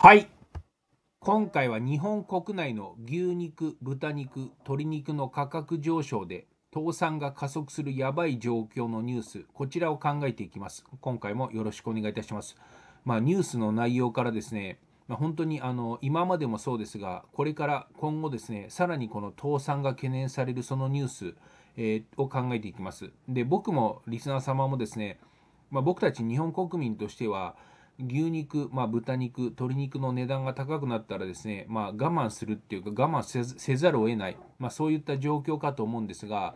はい。今回は日本国内の牛肉、豚肉、鶏肉の価格上昇で倒産が加速するやばい状況のニュース、こちらを考えていきます。今回もよろしくお願いいたします。まあ、ニュースの内容からですね、まあ、本当にあの今までもそうですが、これから今後ですね、さらにこの倒産が懸念されるそのニュース、えー、を考えていきます。で、僕もリスナー様もですね、まあ、僕たち日本国民としては、牛肉、まあ、豚肉、鶏肉の値段が高くなったらですね、まあ、我慢するっていうか、我慢せざるを得ない、まあ、そういった状況かと思うんですが、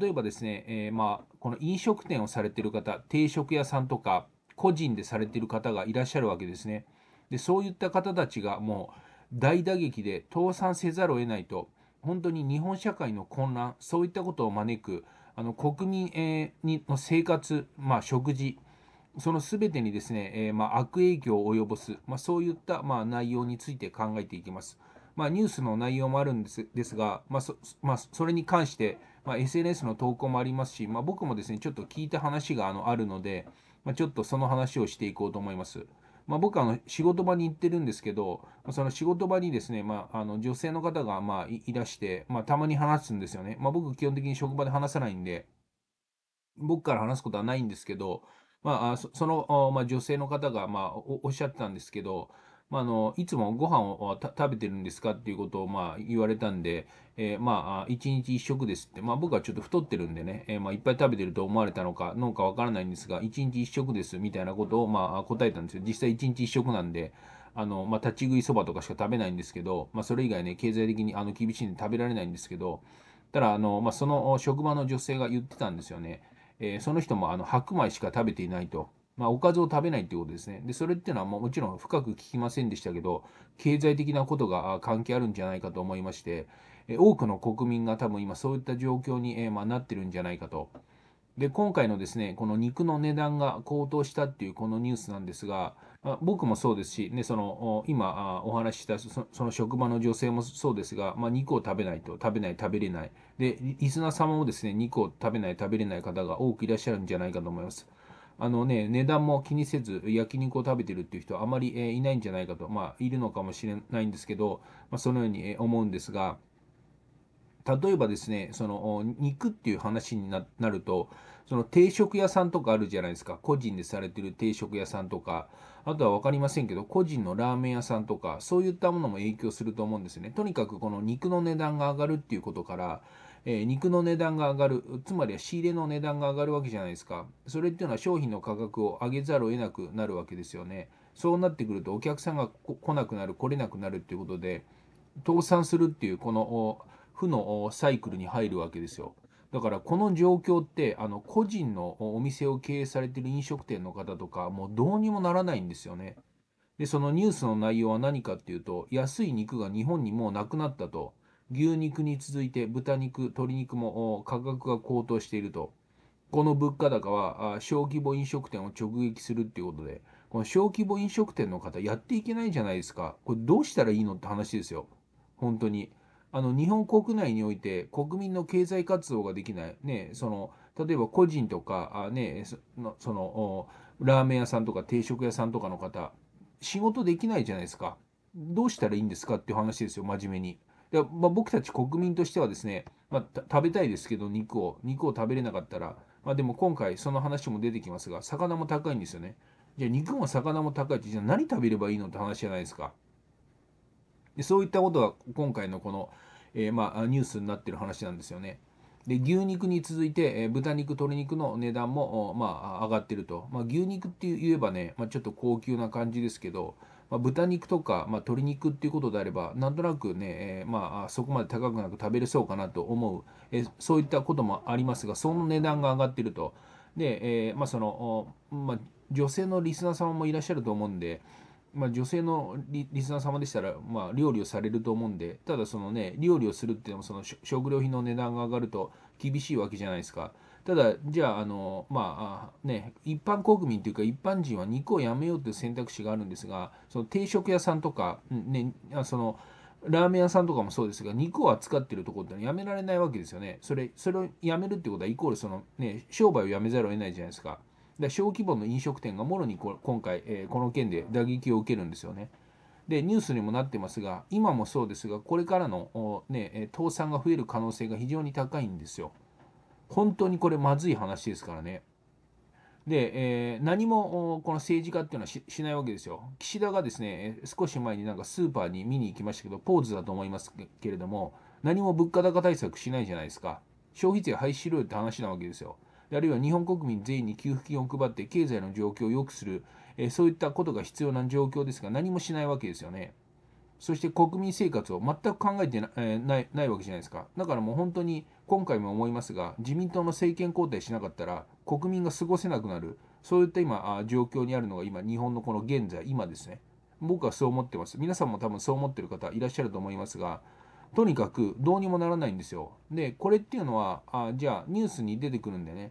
例えばですね、えー、まあこの飲食店をされている方、定食屋さんとか、個人でされている方がいらっしゃるわけですね。でそういった方たちがもう大打撃で倒産せざるを得ないと、本当に日本社会の混乱、そういったことを招く、あの国民、えにの生活、まあ、食事、その全てにですね、えー、ま悪影響を及ぼす、まあ、そういった、ま内容について考えていきます。まあ、ニュースの内容もあるんですですが、まあ、そまあ、それに関して、ま SNS の投稿もありますし、ま僕もですね、ちょっと聞いた話があのあるので、まちょっとその話をしていこうと思います。ま僕はあの仕事場に行ってるんですけど、その仕事場にですね、まあ、の女性の方がまいらして、またまに話すんですよね。ま僕、基本的に職場で話さないんで、僕から話すことはないんですけど、まあ、その、まあ、女性の方が、まあお、おっしゃってたんですけど、まあ、あのいつもご飯を食べてるんですかっていうことをまあ言われたんで、えー、まあ、1日1食ですって、まあ、僕はちょっと太ってるんでね、えー、まあ、いっぱい食べてると思われたのか、のかわからないんですが、1日1食ですみたいなことをまあ答えたんですよ。実際1日1食なんで、あのまあ、立ち食いそばとかしか食べないんですけど、まあ、それ以外ね、経済的にあの厳しいんで食べられないんですけど、ただあの、まあ、その職場の女性が言ってたんですよね。えー、その人もあの白米しか食べていないと。まあ、おかずを食べないってことですね。で、それっていうのはももちろん深く聞きませんでしたけど、経済的なことが関係あるんじゃないかと思いまして、え多くの国民が多分今そういった状況に、えまあ、なってるんじゃないかと。で、今回のですね、この肉の値段が高騰したっていうこのニュースなんですが、あ、僕もそうですし、ね、その今お話ししたその職場の女性もそうですが、まあ、肉を食べないと食べない食べれないでリスナー様もですね肉を食べない食べれない方が多くいらっしゃるんじゃないかと思います。あのね、値段も気にせず焼肉を食べてるっていう人はあまり、えいないんじゃないかと、まあ、いるのかもしれないんですけど、まあ、そのように、え思うんですが、例えばですね、その肉っていう話になると、その定食屋さんとかあるじゃないですか。個人でされてる定食屋さんとか、あとは分かりませんけど、個人のラーメン屋さんとか、そういったものも影響すると思うんですね。とにかくこの肉の値段が上がるっていうことから、えー、肉の値段が上がる、つまりは仕入れの値段が上がるわけじゃないですか。それっていうのは商品の価格を上げざるを得なくなるわけですよね。そうなってくるとお客さんが来なくなる、来れなくなるっていうことで、倒産するっていう、この、負のサイクルに入るわけですよ。だからこの状況ってあの個人のお店を経営されてる飲食店の方とかもうどうにもならないんですよね。でそのニュースの内容は何かっていうと安い肉が日本にもうなくなったと牛肉に続いて豚肉鶏肉も価格が高騰しているとこの物価高は小規模飲食店を直撃するっていうことでこの小規模飲食店の方やっていけないじゃないですかこれどうしたらいいのって話ですよ本当に。あの日本国内において国民の経済活動ができない、ね、その例えば個人とかあ、ね、そのそのラーメン屋さんとか定食屋さんとかの方仕事できないじゃないですかどうしたらいいんですかっていう話ですよ真面目に。でまあ、僕たち国民としてはですね、まあ、食べたいですけど肉を肉を食べれなかったら、まあ、でも今回その話も出てきますが魚も高いんですよねじゃあ肉も魚も高いってじゃあ何食べればいいのって話じゃないですかでそういったことが今回のこの、えー、まあ、ニュースになってる話なんですよね。で牛肉に続いて、えー、豚肉、鶏肉の値段も、まあ、上がってると、まあ、牛肉って言えばね、まあ、ちょっと高級な感じですけど、まあ、豚肉とか、ま鶏肉っていうことであれば、なんとなくね、えー、まそこまで高くなく食べれそうかなと思う、えそういったこともありますが、その値段が上がってると。で、えまその、ま女性のリスナー様もいらっしゃると思うんで、まあ、女性のリスナー様でしたら、まあ、料理をされると思うんで、ただそのね、料理をするっていうのもその食料品の値段が上がると厳しいわけじゃないですか。ただ、じゃあ、あの、まあ、ね、一般国民というか一般人は肉をやめようという選択肢があるんですが、その定食屋さんとか、ね、その、ラーメン屋さんとかもそうですが、肉を扱ってるところってやめられないわけですよね。それ、それをやめるってことは、イコールそのね、商売をやめざるを得ないじゃないですか。で小規模の飲食店がもろにこ今回、えー、この件で打撃を受けるんですよね。でニュースにもなってますが今もそうですがこれからの、ね、倒産が増える可能性が非常に高いんですよ。本当にこれまずい話ですからね。で、えー、何もこの政治家っていうのはしないわけですよ。岸田がですね、少し前になんかスーパーに見に行きましたけど、ポーズだと思いますけれども、何も物価高対策しないじゃないですか。消費税廃止しろよって話なわけですよ。あるいは日本国民全員に給付金を配って経済の状況を良くする、えそういったことが必要な状況ですが、何もしないわけですよね。そして国民生活を全く考えてな,、えないないわけじゃないですか。だからもう本当に今回も思いますが、自民党の政権交代しなかったら国民が過ごせなくなる、そういった今、あ状況にあるのが今、日本のこの現在、今ですね。僕はそう思ってます。皆さんも多分そう思ってる方いらっしゃると思いますが、とにかくどうにもならないんですよ。で、これっていうのは、あじゃあニュースに出てくるんでね、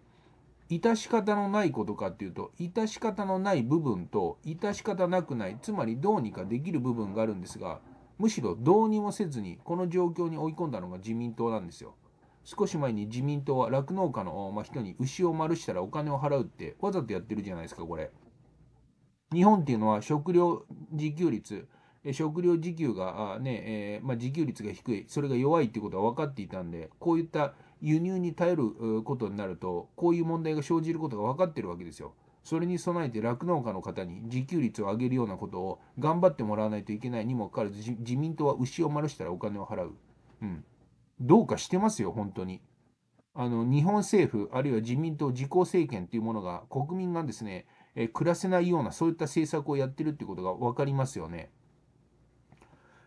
致し方のないことかっていうと致し方のない部分と致し方なくないつまりどうにかできる部分があるんですがむしろどうにもせずにこの状況に追い込んだのが自民党なんですよ。少し前に自民党は酪農家の、ま人に牛を丸したらお金を払うってわざとやってるじゃないですかこれ。日本っていうのは食料自給率食料自給がね、えー、まあ、自給率が低いそれが弱いっていうことは分かっていたんでこういった輸入に頼ることになるとこういう問題が生じることが分かってるわけですよ。それに備えて酪農家の方に自給率を上げるようなことを頑張ってもらわないといけないにもかかわらず自民党は牛を丸したらお金を払う。うん。どうかしてますよ、本当に。あの、日本政府、あるいは自民党自公政権というものが国民がですね、え暮らせないようなそういった政策をやってるってことが分かりますよね。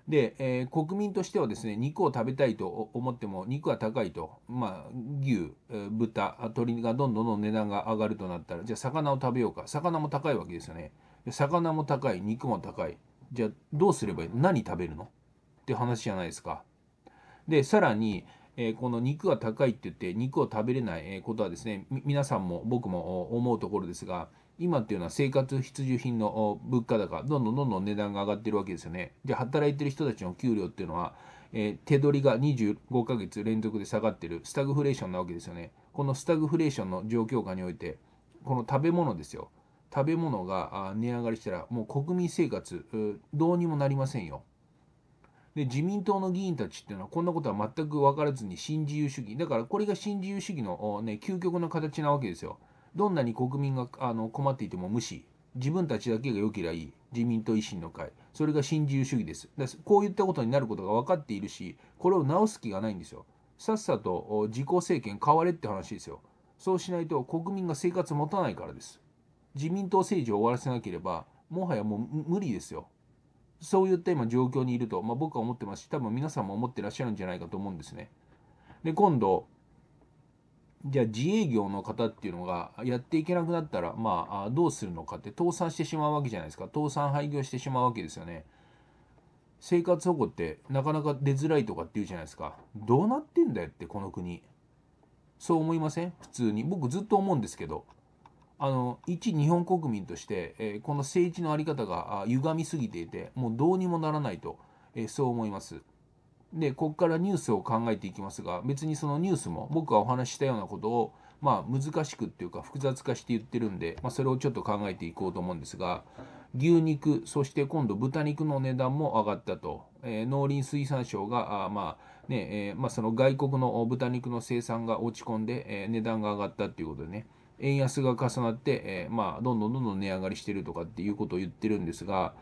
で、えー、国民としてはですね肉を食べたいと思っても肉は高いと、まあ、牛、豚鶏がどんどんどん値段が上がるとなったらじゃあ魚を食べようか魚も高いわけですよね魚も高い肉も高いじゃあどうすればいい何食べるのって話じゃないですかでさらに、えー、この肉が高いって言って肉を食べれないことはですね皆さんも僕も思うところですが今っていうのは生活必需品の物価高、どんどんどんどん値段が上がってるわけですよね。で、働いてる人たちの給料っていうのは、えー、手取りが25ヶ月連続で下がってる、スタグフレーションなわけですよね。このスタグフレーションの状況下において、この食べ物ですよ。食べ物が値上がりしたら、もう国民生活、どうにもなりませんよ。で自民党の議員たちっていうのはこんなことは全く分からずに新自由主義だからこれが新自由主義の、ね、究極の形なわけですよどんなに国民があの困っていても無視、自分たちだけが良ければいい、自民党維新の会、それが新自由主義です。だこういったことになることが分かっているし、これを直す気がないんですよ。さっさと自公政権変われって話ですよ。そうしないと国民が生活持たないからです。自民党政治を終わらせなければ、もはやもう無理ですよ。そういった今状況にいると、まあ、僕は思ってますし、多分皆さんも思ってらっしゃるんじゃないかと思うんですね。で、今度、じゃあ自営業の方っていうのがやっていけなくなったら、まあ、どうするのかって倒産してしまうわけじゃないですか倒産廃業してしまうわけですよね生活保護ってなかなか出づらいとかっていうじゃないですかどうなってんだよってこの国そう思いません普通に僕ずっと思うんですけどあの一日本国民として、えー、この政治の在り方が歪みすぎていてもうどうにもならないと、えー、そう思います。でここからニュースを考えていきますが別にそのニュースも僕がお話ししたようなことをまあ難しくっていうか複雑化して言ってるんで、まあ、それをちょっと考えていこうと思うんですが牛肉そして今度豚肉の値段も上がったと、えー、農林水産省があまあね、えー、まあ、その外国の豚肉の生産が落ち込んで、えー、値段が上がったっていうことでね円安が重なって、えまあ、どんどんどんどん値上がりしてるとかっていうことを言ってるんですが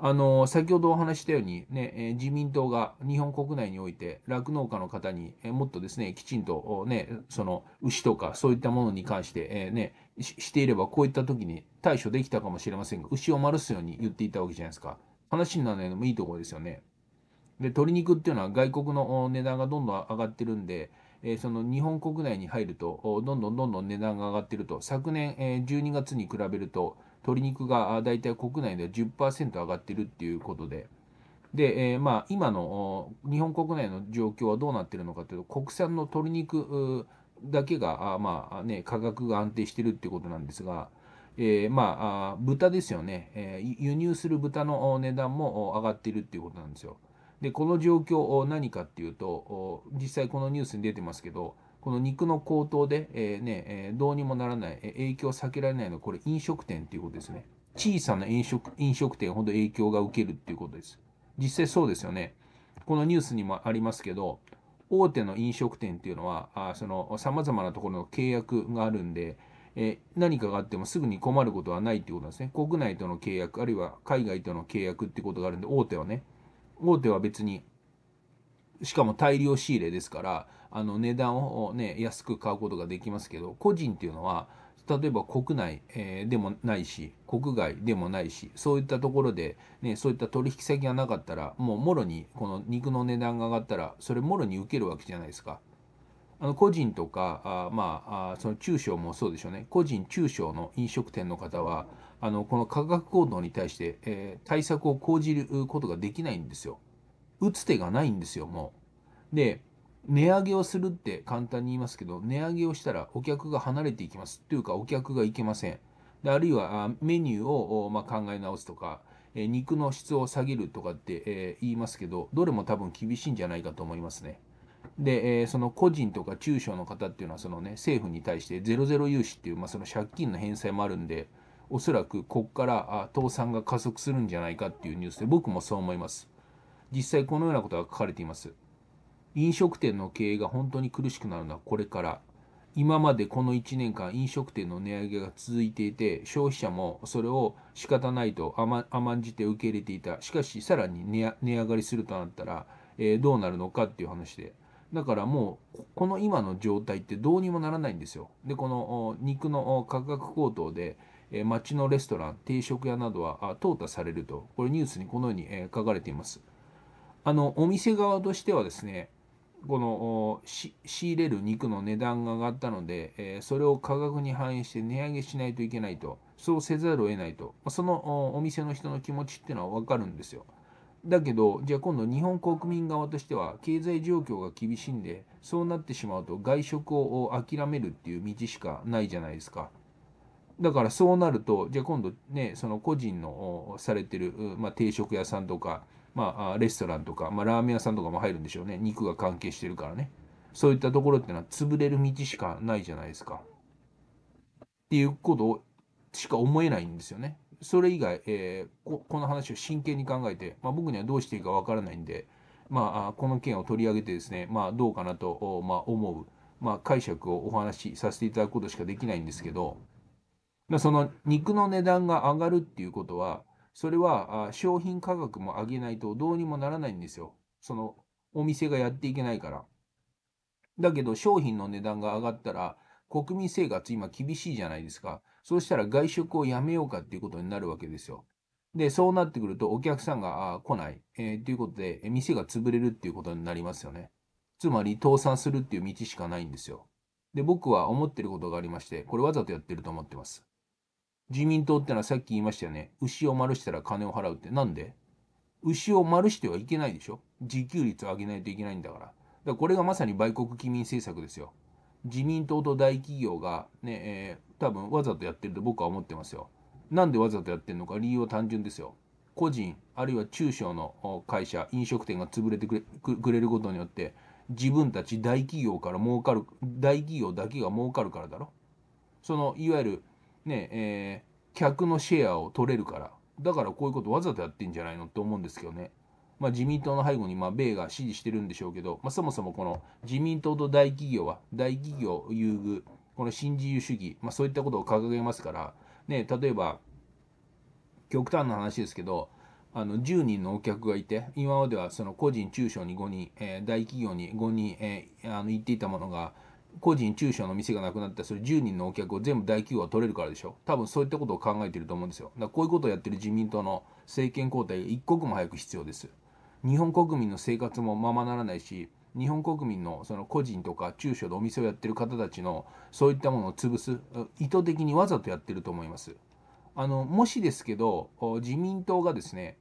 あの先ほどお話したようにね、え自民党が日本国内において酪農家の方に、えもっとですねきちんと、ね、その牛とかそういったものに関して、えね、していればこういった時に対処できたかもしれませんが牛を丸すように言っていたわけじゃないですか話にならないのもいいところですよねで鶏肉っていうのは外国の値段がどんどん上がってるんで、えその日本国内に入るとどんどんどんどん値段が上がってると昨年、え12月に比べると鶏肉が大体国内では10%上がってるっていうことで。で、えー、まあ、今の日本国内の状況はどうなってるのかというと、国産の鶏肉だけが、あまあね、価格が安定してるっていうことなんですが、えー、まあ、豚ですよね、えー、輸入する豚の値段も上がってるっていうことなんですよ。で、この状況、何かっていうと、実際このニュースに出てますけど、この肉の高騰で、えー、ねえどうにもならない、え影響を避けられないのは、これ飲食店ということですね。小さな飲食飲食店ほど影響が受けるっていうことです。実際そうですよね。このニュースにもありますけど、大手の飲食店っていうのは、あそのざまなところの契約があるんで、え何かがあってもすぐに困ることはないっていうことですね。国内との契約、あるいは海外との契約っていうことがあるんで、大手はね、大手は別に、しかも大量仕入れですから、あの値段を、ね、安く買うことができますけど個人っていうのは例えば国内、えでもないし国外でもないしそういったところで、ね、そういった取引先がなかったらもうもろにこの肉の値段が上がったらそれもろに受けるわけじゃないですか。あの個人とかあまあその中小もそうでしょうね個人中小の飲食店の方はあのこの価格高騰に対して、えー、対策を講じることができないんですよ。打つ手がないんですよもう。で値上げをするって簡単に言いますけど、値上げをしたらお客が離れていきます。というか、お客が行けません。であるいはメニューを、ま考え直すとか、え肉の質を下げるとかって、え言いますけど、どれも多分厳しいんじゃないかと思いますね。で、えその個人とか中小の方っていうのは、そのね、政府に対してゼロゼロ融資っていう、まあ、その借金の返済もあるんで、おそらくここから倒産が加速するんじゃないかっていうニュースで、僕もそう思います。実際このようなことが書かれています。飲食店の経営が本当に苦しくなるのはこれから。今までこの1年間飲食店の値上げが続いていて、消費者もそれを仕方ないと甘んじて受け入れていた。しかし、さらに値上がりするとなったら、えー、どうなるのかっていう話で。だからもう、この今の状態ってどうにもならないんですよ。で、この肉の価格高騰で、え町のレストラン、定食屋などは淘汰されると、これニュースにこのように、え書かれています。あの、お店側としてはですね、この仕入れる肉の値段が上がったので、えー、それを価格に反映して値上げしないといけないと、そうせざるを得ないと、そのお店の人の気持ちっていうのは分かるんですよ。だけど、じゃあ今度、日本国民側としては、経済状況が厳しいんで、そうなってしまうと、外食を諦めるっていう道しかないじゃないですか。だからそうなると、じゃあ今度ね、その個人のされてる、まあ、定食屋さんとか、まあ、レストランとか、まあ、ラーメン屋さんとかも入るんでしょうね。肉が関係してるからね。そういったところってのは潰れる道しかないじゃないですか。っていうことしか思えないんですよね。それ以外、えー、ここの話を真剣に考えて、まあ、僕にはどうしていいかわからないんで、まあ、この件を取り上げてですね、まあ、どうかなと、まあ、思う、まあ、解釈をお話しさせていただくことしかできないんですけど、まあ、その肉の値段が上がるっていうことは、それは商品価格も上げないとどうにもならないんですよ。そのお店がやっていけないから。だけど商品の値段が上がったら国民生活今厳しいじゃないですか。そうしたら外食をやめようかっていうことになるわけですよ。で、そうなってくるとお客さんが来ない、えー、いうことで、店が潰れるっていうことになりますよね。つまり倒産するっていう道しかないんですよ。で、僕は思ってることがありまして、これわざとやってると思ってます。自民党ってのはさっき言いましたよね。牛を丸したら金を払うって。なんで牛を丸してはいけないでしょ自給率を上げないといけないんだから。だからこれがまさに売国機民政策ですよ。自民党と大企業がね、えー、多分わざとやってると僕は思ってますよ。なんでわざとやってるのか理由は単純ですよ。個人、あるいは中小の会社、飲食店が潰れてくれることによって、自分たち大企業から儲かる、大企業だけが儲かるからだろ。その、いわゆるねえー、客のシェアを取れるから、だからこういうことわざとやってんじゃないのって思うんですけどね。まあ、自民党の背後にまあ米が支持してるんでしょうけど、まあ、そもそもこの自民党と大企業は大企業優遇、この新自由主義、まあ、そういったことを掲げますから、ね、例えば、極端な話ですけど、あの10人のお客がいて、今まではその個人中小に5人、えー、大企業に5人、えー、あの行っていたものが、個人中小の店がなくなったらそれ10人のお客を全部大企業は取れるからでしょ多分そういったことを考えてると思うんですよだからこういうことをやってる自民党の政権交代一刻も早く必要です日本国民の生活もままならないし日本国民のその個人とか中小でお店をやってる方たちのそういったものを潰す意図的にわざとやってると思いますあのもしですけど自民党がですね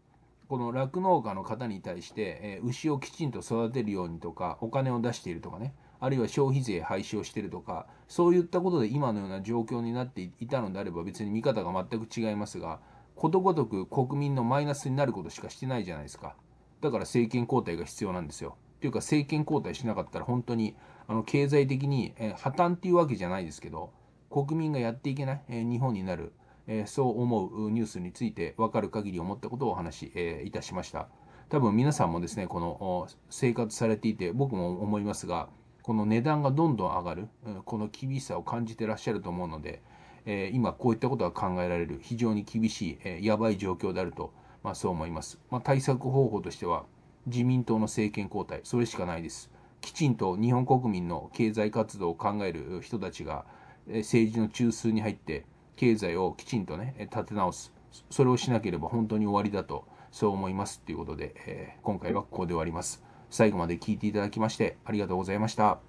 この酪農家の方に対して、え牛をきちんと育てるようにとかお金を出しているとかねあるいは消費税廃止をしてるとかそういったことで今のような状況になっていたのであれば別に見方が全く違いますがことごとく国民のマイナスになることしかしてないじゃないですかだから政権交代が必要なんですよというか政権交代しなかったら本当にあの経済的に、破綻っていうわけじゃないですけど国民がやっていけない、日本になる、えそう思うニュースについて分かる限り思ったことをお話し、いたしました多分皆さんもですねこの生活されていて僕も思いますがこの値段がどんどん上がる、この厳しさを感じてらっしゃると思うので、え今こういったことが考えられる非常に厳しい、えやばい状況であると、まあ、そう思います、まあ、対策方法としては自民党の政権交代それしかないですきちんと日本国民の経済活動を考える人たちが、え政治の中枢に入って経済をきちんとね立て直すそれをしなければ本当に終わりだとそう思いますということで、え今回はここで終わります最後まで聞いていただきましてありがとうございました。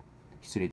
失礼